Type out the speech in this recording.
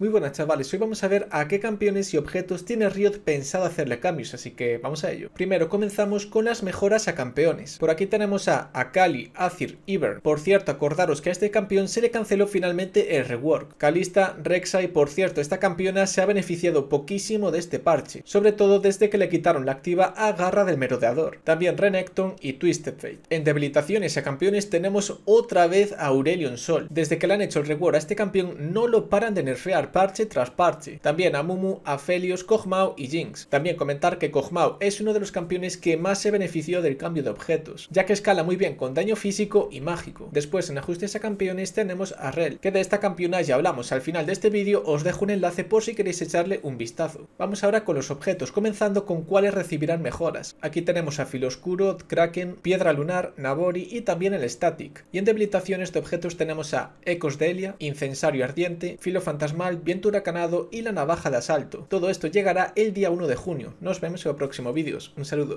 Muy buenas chavales, hoy vamos a ver a qué campeones y objetos tiene Riot pensado hacerle cambios, así que vamos a ello. Primero comenzamos con las mejoras a campeones. Por aquí tenemos a Akali, Azir, Iber. Por cierto, acordaros que a este campeón se le canceló finalmente el rework. Kalista, y por cierto, esta campeona se ha beneficiado poquísimo de este parche, sobre todo desde que le quitaron la activa Agarra del Merodeador. También Renekton y Twisted Fate. En debilitaciones a campeones tenemos otra vez a Aurelion Sol. Desde que le han hecho el rework a este campeón no lo paran de nerfear, parche tras parche. También a Mumu, a Felios, Kog'Maw y Jinx. También comentar que Kog'Maw es uno de los campeones que más se benefició del cambio de objetos, ya que escala muy bien con daño físico y mágico. Después en ajustes a campeones tenemos a Rel, que de esta campeona ya hablamos al final de este vídeo, os dejo un enlace por si queréis echarle un vistazo. Vamos ahora con los objetos, comenzando con cuáles recibirán mejoras. Aquí tenemos a Filoscuro, Kraken, Piedra Lunar, Nabori y también el Static. Y en debilitaciones de objetos tenemos a Ecos de Elia, Incensario Ardiente, Filo Fantasmal, viento huracanado y la navaja de asalto. Todo esto llegará el día 1 de junio. Nos vemos en los próximos vídeos. Un saludo.